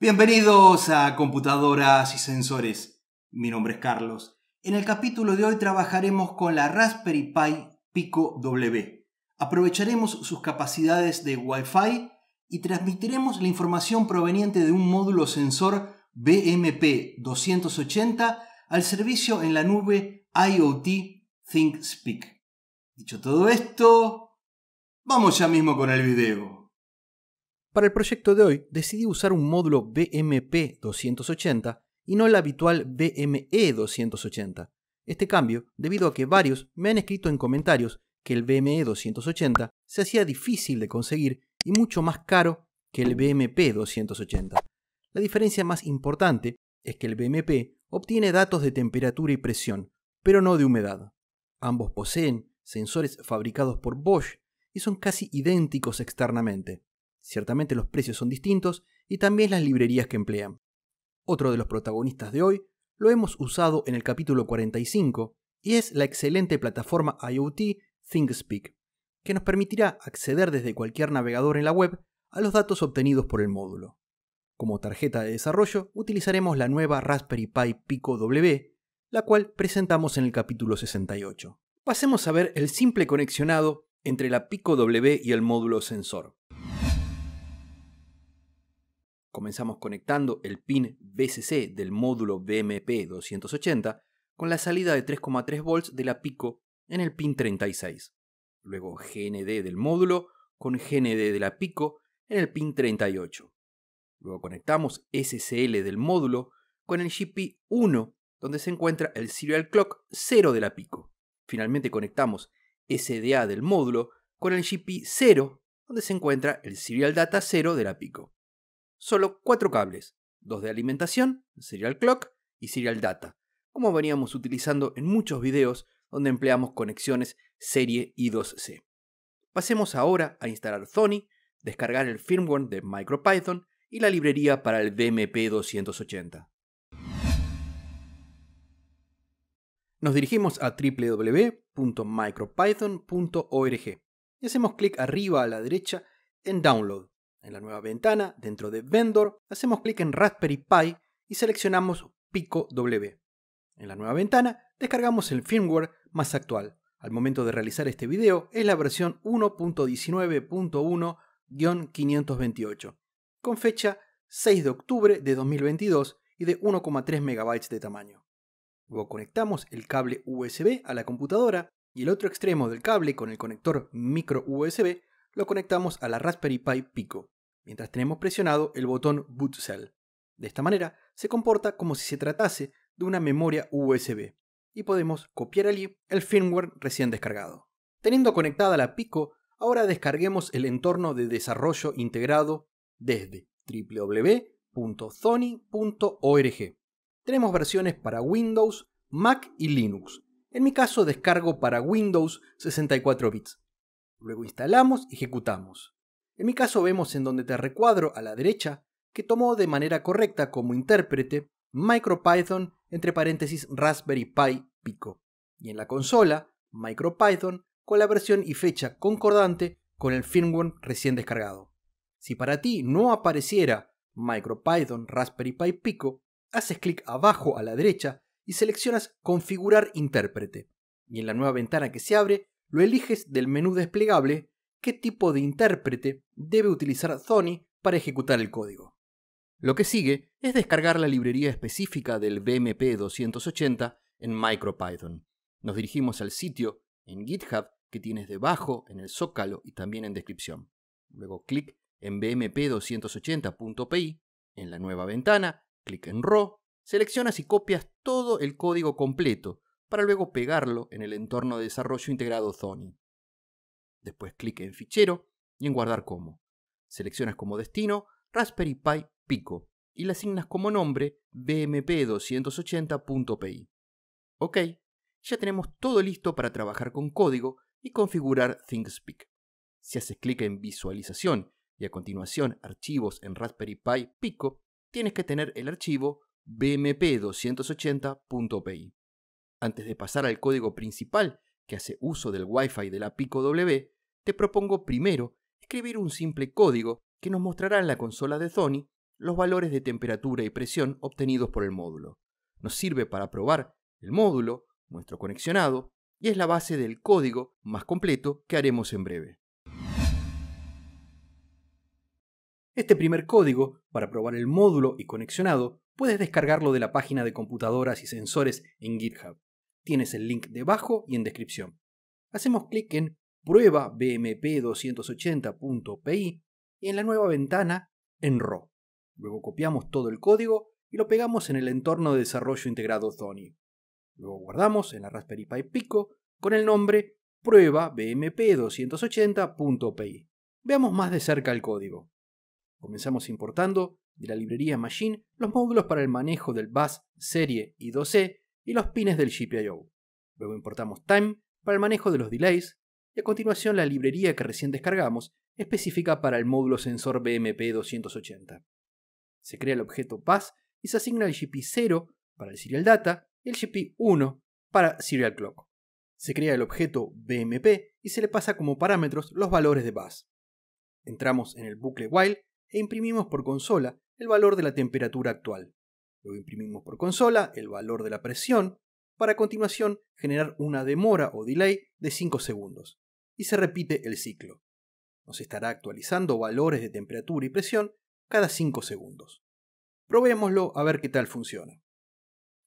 Bienvenidos a Computadoras y Sensores. Mi nombre es Carlos. En el capítulo de hoy trabajaremos con la Raspberry Pi Pico W. Aprovecharemos sus capacidades de Wi-Fi y transmitiremos la información proveniente de un módulo sensor BMP 280 al servicio en la nube IoT ThinkSpeak. Dicho todo esto, vamos ya mismo con el video. Para el proyecto de hoy decidí usar un módulo BMP 280 y no el habitual BME 280. Este cambio debido a que varios me han escrito en comentarios que el BME 280 se hacía difícil de conseguir y mucho más caro que el BMP 280. La diferencia más importante es que el BMP obtiene datos de temperatura y presión, pero no de humedad. Ambos poseen sensores fabricados por Bosch y son casi idénticos externamente. Ciertamente los precios son distintos y también las librerías que emplean. Otro de los protagonistas de hoy lo hemos usado en el capítulo 45 y es la excelente plataforma IoT ThinkSpeak, que nos permitirá acceder desde cualquier navegador en la web a los datos obtenidos por el módulo. Como tarjeta de desarrollo utilizaremos la nueva Raspberry Pi Pico W, la cual presentamos en el capítulo 68. Pasemos a ver el simple conexionado entre la Pico W y el módulo sensor. Comenzamos conectando el pin BCC del módulo BMP280 con la salida de 3,3 volts de la pico en el pin 36. Luego GND del módulo con GND de la pico en el pin 38. Luego conectamos SCL del módulo con el GP1 donde se encuentra el serial clock 0 de la pico. Finalmente conectamos SDA del módulo con el GP0 donde se encuentra el serial data 0 de la pico solo cuatro cables, dos de alimentación, serial clock y serial data, como veníamos utilizando en muchos videos donde empleamos conexiones serie i 2C. Pasemos ahora a instalar Sony, descargar el firmware de MicroPython y la librería para el dmp 280 Nos dirigimos a www.micropython.org y hacemos clic arriba a la derecha en Download en la nueva ventana, dentro de Vendor, hacemos clic en Raspberry Pi y seleccionamos Pico W. En la nueva ventana, descargamos el firmware más actual. Al momento de realizar este video es la versión 1.19.1-528, con fecha 6 de octubre de 2022 y de 1,3 MB de tamaño. Luego conectamos el cable USB a la computadora y el otro extremo del cable con el conector micro USB lo conectamos a la Raspberry Pi Pico, mientras tenemos presionado el botón Boot Cell. De esta manera, se comporta como si se tratase de una memoria USB, y podemos copiar allí el firmware recién descargado. Teniendo conectada la Pico, ahora descarguemos el entorno de desarrollo integrado desde www.zony.org. Tenemos versiones para Windows, Mac y Linux. En mi caso descargo para Windows 64 bits, Luego instalamos y ejecutamos. En mi caso vemos en donde te recuadro a la derecha que tomó de manera correcta como intérprete MicroPython entre paréntesis Raspberry Pi Pico. Y en la consola, MicroPython con la versión y fecha concordante con el firmware recién descargado. Si para ti no apareciera MicroPython Raspberry Pi Pico, haces clic abajo a la derecha y seleccionas Configurar intérprete. Y en la nueva ventana que se abre, lo eliges del menú desplegable qué tipo de intérprete debe utilizar Sony para ejecutar el código. Lo que sigue es descargar la librería específica del BMP 280 en MicroPython. Nos dirigimos al sitio en GitHub que tienes debajo en el zócalo y también en descripción. Luego clic en bmp280.pi en la nueva ventana, clic en RAW, seleccionas y copias todo el código completo para luego pegarlo en el entorno de desarrollo integrado Zoni. Después clic en Fichero y en Guardar como. Seleccionas como destino Raspberry Pi Pico y le asignas como nombre bmp280.pi. Ok, ya tenemos todo listo para trabajar con código y configurar ThinkSpeak. Si haces clic en Visualización y a continuación Archivos en Raspberry Pi Pico, tienes que tener el archivo bmp280.pi. Antes de pasar al código principal que hace uso del Wi-Fi de la Pico W, te propongo primero escribir un simple código que nos mostrará en la consola de Sony los valores de temperatura y presión obtenidos por el módulo. Nos sirve para probar el módulo, nuestro conexionado, y es la base del código más completo que haremos en breve. Este primer código, para probar el módulo y conexionado, puedes descargarlo de la página de computadoras y sensores en GitHub. Tienes el link debajo y en descripción. Hacemos clic en Prueba BMP280.pi y en la nueva ventana en RAW. Luego copiamos todo el código y lo pegamos en el entorno de desarrollo integrado Zony. Luego guardamos en la Raspberry Pi Pico con el nombre Prueba BMP280.pi. Veamos más de cerca el código. Comenzamos importando de la librería Machine los módulos para el manejo del bus serie i 2C y los pines del GPIO. Luego importamos time para el manejo de los delays y a continuación la librería que recién descargamos específica para el módulo sensor BMP280. Se crea el objeto pass y se asigna el GP0 para el serial data y el GP1 para serial clock. Se crea el objeto BMP y se le pasa como parámetros los valores de pass. Entramos en el bucle while e imprimimos por consola el valor de la temperatura actual. Luego imprimimos por consola el valor de la presión para a continuación generar una demora o delay de 5 segundos. Y se repite el ciclo. Nos estará actualizando valores de temperatura y presión cada 5 segundos. Probémoslo a ver qué tal funciona.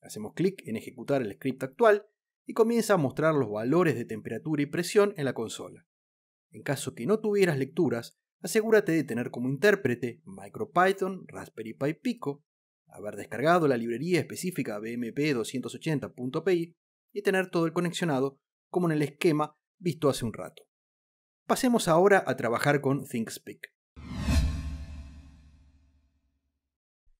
Hacemos clic en ejecutar el script actual y comienza a mostrar los valores de temperatura y presión en la consola. En caso que no tuvieras lecturas, asegúrate de tener como intérprete MicroPython, Raspberry Pi Pico haber descargado la librería específica bmp280.py y tener todo el conexionado como en el esquema visto hace un rato. Pasemos ahora a trabajar con ThinkSpeak.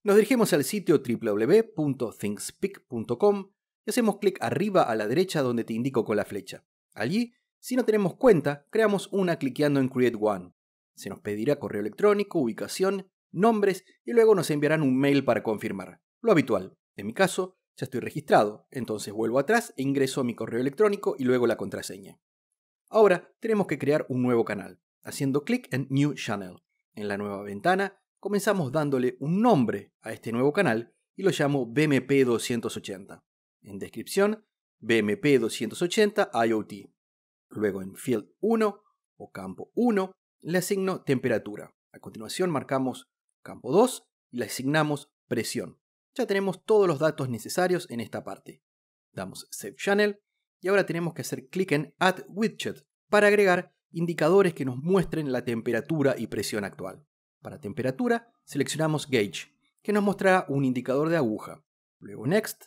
Nos dirigimos al sitio www.thinkspeak.com y hacemos clic arriba a la derecha donde te indico con la flecha. Allí, si no tenemos cuenta, creamos una cliqueando en Create One. Se nos pedirá correo electrónico, ubicación nombres y luego nos enviarán un mail para confirmar. Lo habitual. En mi caso, ya estoy registrado, entonces vuelvo atrás e ingreso mi correo electrónico y luego la contraseña. Ahora tenemos que crear un nuevo canal. Haciendo clic en New Channel. En la nueva ventana comenzamos dándole un nombre a este nuevo canal y lo llamo BMP280. En descripción, BMP280 IoT. Luego en Field 1 o Campo 1 le asigno temperatura. A continuación marcamos campo 2 y le asignamos presión. Ya tenemos todos los datos necesarios en esta parte. Damos Save Channel y ahora tenemos que hacer clic en Add Widget para agregar indicadores que nos muestren la temperatura y presión actual. Para temperatura seleccionamos Gauge, que nos mostrará un indicador de aguja. Luego Next.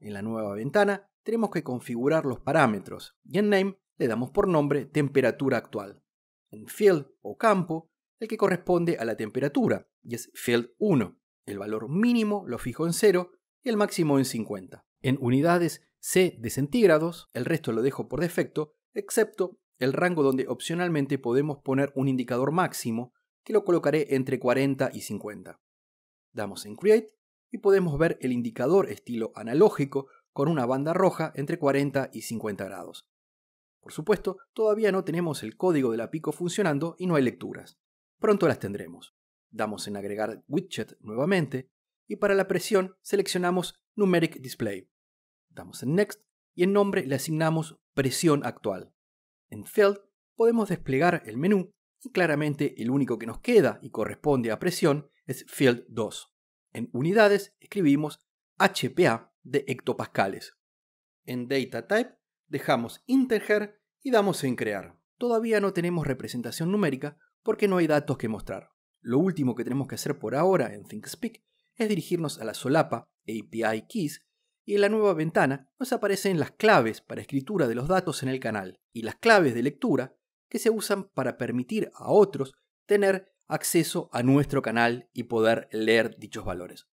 En la nueva ventana tenemos que configurar los parámetros y en Name le damos por nombre temperatura actual. En Field o campo el que corresponde a la temperatura, y es Field 1. El valor mínimo lo fijo en 0 y el máximo en 50. En unidades C de centígrados, el resto lo dejo por defecto, excepto el rango donde opcionalmente podemos poner un indicador máximo, que lo colocaré entre 40 y 50. Damos en Create y podemos ver el indicador estilo analógico con una banda roja entre 40 y 50 grados. Por supuesto, todavía no tenemos el código de la pico funcionando y no hay lecturas. Pronto las tendremos. Damos en agregar widget nuevamente y para la presión seleccionamos numeric display. Damos en next y en nombre le asignamos presión actual. En field podemos desplegar el menú y claramente el único que nos queda y corresponde a presión es field 2. En unidades escribimos HPA de hectopascales. En data type dejamos integer y damos en crear. Todavía no tenemos representación numérica, porque no hay datos que mostrar. Lo último que tenemos que hacer por ahora en ThinkSpeak es dirigirnos a la solapa API Keys y en la nueva ventana nos aparecen las claves para escritura de los datos en el canal y las claves de lectura que se usan para permitir a otros tener acceso a nuestro canal y poder leer dichos valores.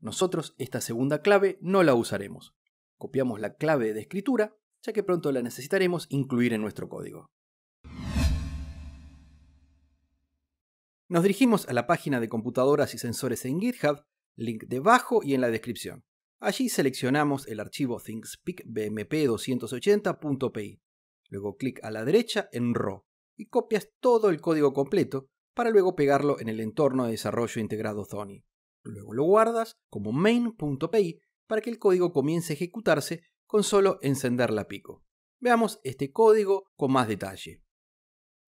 Nosotros esta segunda clave no la usaremos. Copiamos la clave de escritura, ya que pronto la necesitaremos incluir en nuestro código. Nos dirigimos a la página de computadoras y sensores en GitHub, link debajo y en la descripción. Allí seleccionamos el archivo thingspeakbmp bmp280.py. Luego clic a la derecha en RAW y copias todo el código completo para luego pegarlo en el entorno de desarrollo integrado Sony. Luego lo guardas como main.py para que el código comience a ejecutarse con solo encender la pico. Veamos este código con más detalle.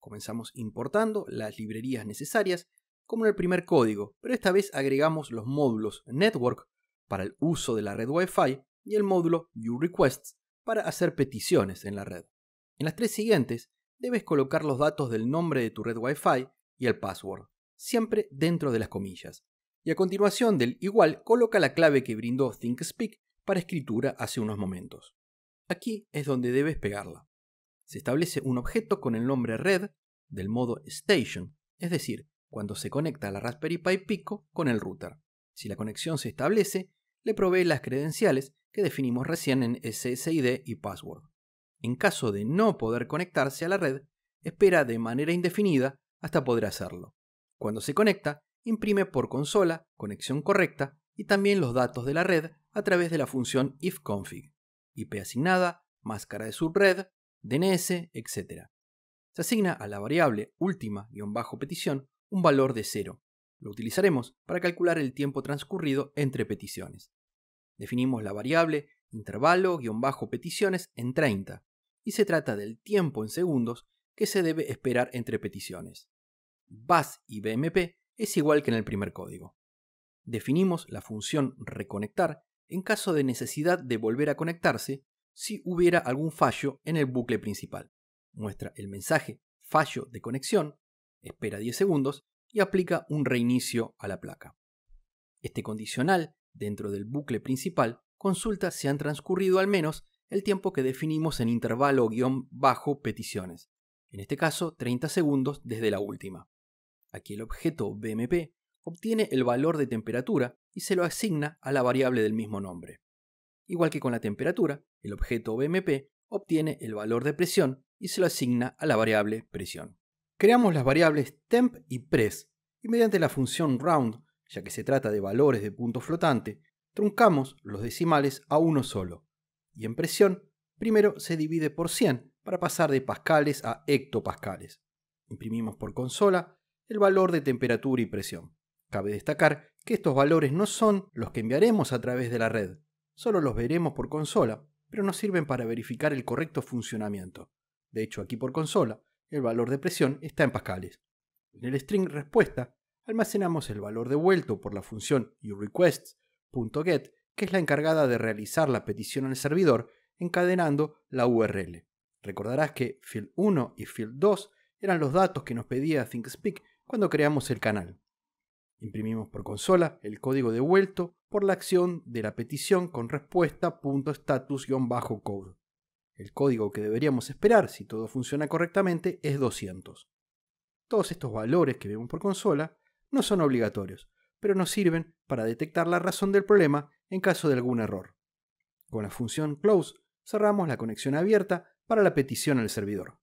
Comenzamos importando las librerías necesarias, como en el primer código, pero esta vez agregamos los módulos Network para el uso de la red Wi-Fi y el módulo UReQuests Requests para hacer peticiones en la red. En las tres siguientes, debes colocar los datos del nombre de tu red Wi-Fi y el password, siempre dentro de las comillas. Y a continuación del igual, coloca la clave que brindó ThinkSpeak para escritura hace unos momentos. Aquí es donde debes pegarla se establece un objeto con el nombre red del modo station, es decir, cuando se conecta la Raspberry Pi Pico con el router. Si la conexión se establece, le provee las credenciales que definimos recién en SSID y password. En caso de no poder conectarse a la red, espera de manera indefinida hasta poder hacerlo. Cuando se conecta, imprime por consola conexión correcta y también los datos de la red a través de la función ifconfig, IP asignada, máscara de subred, DNS, etc. Se asigna a la variable última-petición un valor de 0. Lo utilizaremos para calcular el tiempo transcurrido entre peticiones. Definimos la variable intervalo-peticiones en 30 y se trata del tiempo en segundos que se debe esperar entre peticiones. BAS y BMP es igual que en el primer código. Definimos la función reconectar en caso de necesidad de volver a conectarse si hubiera algún fallo en el bucle principal. Muestra el mensaje fallo de conexión, espera 10 segundos y aplica un reinicio a la placa. Este condicional dentro del bucle principal consulta si han transcurrido al menos el tiempo que definimos en intervalo guión bajo peticiones, en este caso 30 segundos desde la última. Aquí el objeto BMP obtiene el valor de temperatura y se lo asigna a la variable del mismo nombre. Igual que con la temperatura, el objeto BMP obtiene el valor de presión y se lo asigna a la variable presión. Creamos las variables temp y pres y mediante la función round, ya que se trata de valores de punto flotante, truncamos los decimales a uno solo. Y en presión, primero se divide por 100 para pasar de pascales a hectopascales. Imprimimos por consola el valor de temperatura y presión. Cabe destacar que estos valores no son los que enviaremos a través de la red, solo los veremos por consola, pero nos sirven para verificar el correcto funcionamiento. De hecho, aquí por consola, el valor de presión está en pascales. En el string respuesta, almacenamos el valor devuelto por la función urequests.get, que es la encargada de realizar la petición al servidor encadenando la URL. Recordarás que field 1 y field 2 eran los datos que nos pedía ThinkSpeak cuando creamos el canal. Imprimimos por consola el código devuelto por la acción de la petición con respuesta.status-code. El código que deberíamos esperar si todo funciona correctamente es 200. Todos estos valores que vemos por consola no son obligatorios, pero nos sirven para detectar la razón del problema en caso de algún error. Con la función close cerramos la conexión abierta para la petición al servidor.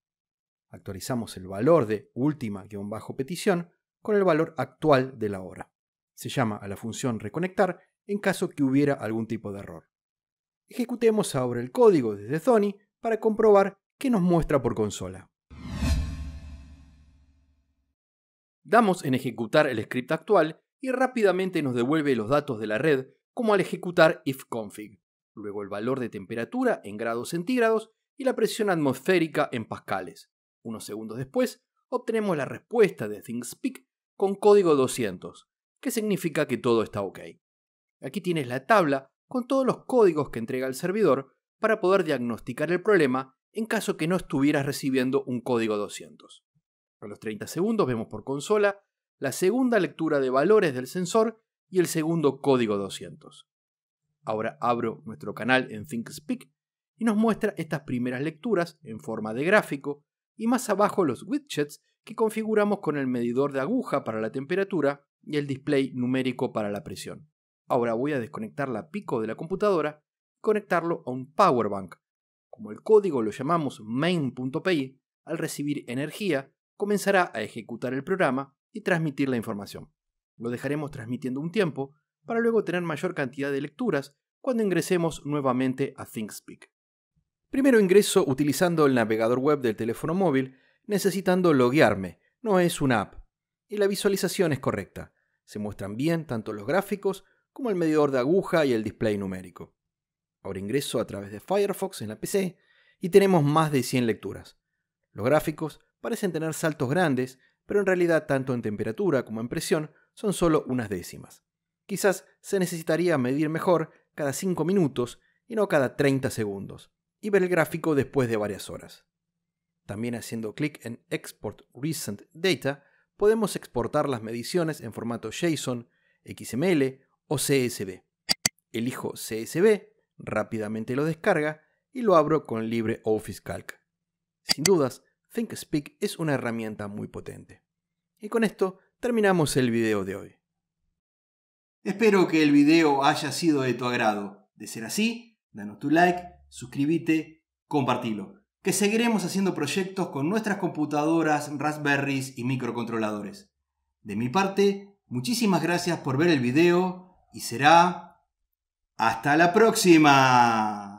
Actualizamos el valor de última-petición con el valor actual de la hora. Se llama a la función reconectar en caso que hubiera algún tipo de error. Ejecutemos ahora el código desde Sony para comprobar qué nos muestra por consola. Damos en ejecutar el script actual y rápidamente nos devuelve los datos de la red como al ejecutar ifconfig, luego el valor de temperatura en grados centígrados y la presión atmosférica en pascales. Unos segundos después obtenemos la respuesta de ThingSpeak con código 200, que significa que todo está ok. Aquí tienes la tabla con todos los códigos que entrega el servidor para poder diagnosticar el problema en caso que no estuvieras recibiendo un código 200. A los 30 segundos vemos por consola la segunda lectura de valores del sensor y el segundo código 200. Ahora abro nuestro canal en ThinkSpeak y nos muestra estas primeras lecturas en forma de gráfico y más abajo los widgets que configuramos con el medidor de aguja para la temperatura y el display numérico para la presión. Ahora voy a desconectar la pico de la computadora y conectarlo a un power bank. Como el código lo llamamos main.py, al recibir energía, comenzará a ejecutar el programa y transmitir la información. Lo dejaremos transmitiendo un tiempo para luego tener mayor cantidad de lecturas cuando ingresemos nuevamente a ThinkSpeak. Primero ingreso utilizando el navegador web del teléfono móvil, necesitando loguearme, no es una app. Y la visualización es correcta. Se muestran bien tanto los gráficos como el medidor de aguja y el display numérico. Ahora ingreso a través de Firefox en la PC y tenemos más de 100 lecturas. Los gráficos parecen tener saltos grandes, pero en realidad tanto en temperatura como en presión son solo unas décimas. Quizás se necesitaría medir mejor cada 5 minutos y no cada 30 segundos, y ver el gráfico después de varias horas. También haciendo clic en Export Recent Data, podemos exportar las mediciones en formato JSON, XML o CSV. Elijo CSV, rápidamente lo descarga y lo abro con LibreOffice Calc. Sin dudas, ThinkSpeak es una herramienta muy potente. Y con esto terminamos el video de hoy. Espero que el video haya sido de tu agrado. De ser así, danos tu like, suscríbete, compartilo. Que seguiremos haciendo proyectos con nuestras computadoras, raspberries y microcontroladores. De mi parte, muchísimas gracias por ver el video y será hasta la próxima.